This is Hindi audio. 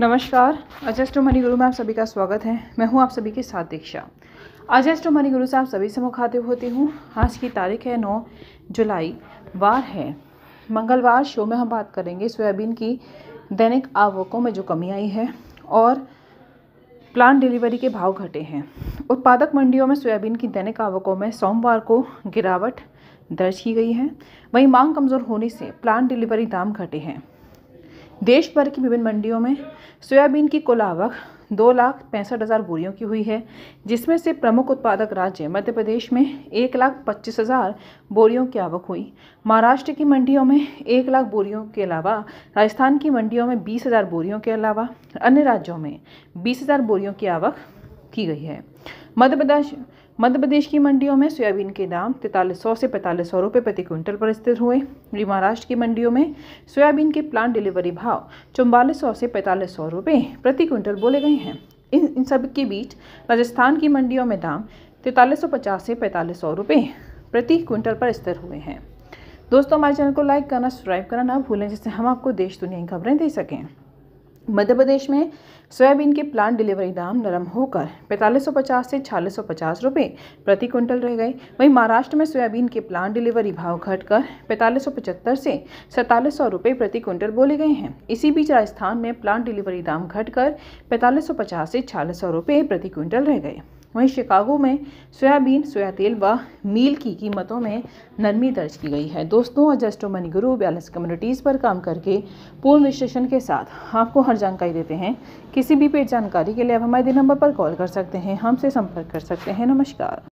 नमस्कार अजस्टो मनी गुरु में आप सभी का स्वागत है मैं हूं आप सभी के साथ दीक्षा अजस्टो मनी गुरु से आप सभी से मुखातिब होती हूं आज की तारीख है 9 जुलाई वार है मंगलवार शो में हम बात करेंगे सोयाबीन की दैनिक आवकों में जो कमी आई है और प्लान डिलीवरी के भाव घटे हैं उत्पादक मंडियों में सोयाबीन की दैनिक आवकों में सोमवार को गिरावट दर्ज की गई है वहीं मांग कमज़ोर होने से प्लान डिलीवरी दाम घटे हैं देश भर की विभिन्न मंडियों में सोयाबीन की कुल आवक दो लाख पैंसठ हज़ार बोरियों की हुई है जिसमें से प्रमुख उत्पादक राज्य मध्य प्रदेश में एक लाख पच्चीस हज़ार बोरियों की आवक हुई महाराष्ट्र की मंडियों में एक लाख बोरियों के अलावा राजस्थान की मंडियों में बीस हज़ार बोरियों के अलावा अन्य राज्यों में बीस हज़ार बोरियों की आवक की गई है मध्य प्रदेश मध्य प्रदेश की मंडियों में सोयाबीन के दाम तैंतालीस सौ से पैंतालीस सौ रुपये प्रति क्विंटल पर स्थिर हुए वहीं महाराष्ट्र की मंडियों में सोयाबीन के प्लान डिलीवरी भाव चौवालीस सौ से पैंतालीस सौ रुपये प्रति क्विंटल बोले गए हैं इन इन सब के बीच राजस्थान की मंडियों में दाम तैंतालीस सौ पचास से पैंतालीस सौ रुपये प्रति क्विंटल पर स्थिर हुए हैं दोस्तों हमारे चैनल को लाइक करना सब्सक्राइब करना ना भूलें जिससे हम आपको देश दुनिया की खबरें दे सकें मध्य प्रदेश में सोयाबीन के प्लांट डिलीवरी दाम नरम होकर 4550 से 4650 रुपए प्रति क्विंटल रह गए वहीं महाराष्ट्र में सोयाबीन के प्लांट डिलीवरी भाव घटकर 4575 से सैंतालीस रुपए प्रति क्विंटल बोले गए हैं इसी बीच राजस्थान में प्लांट डिलीवरी दाम घटकर 4550 से छियालीस रुपए प्रति क्विंटल रह गए वहीं शिकागो में सोयाबीन सोया तेल व मील की कीमतों में नरमी दर्ज की गई है दोस्तों अजस्टो मनी गुरु बैलेंस कम्युनिटीज़ पर काम करके पूर्ण विश्लेषण के साथ आपको हर जानकारी देते हैं किसी भी पेड जानकारी के लिए आप हमारे दिन नंबर पर कॉल कर सकते हैं हमसे संपर्क कर सकते हैं नमस्कार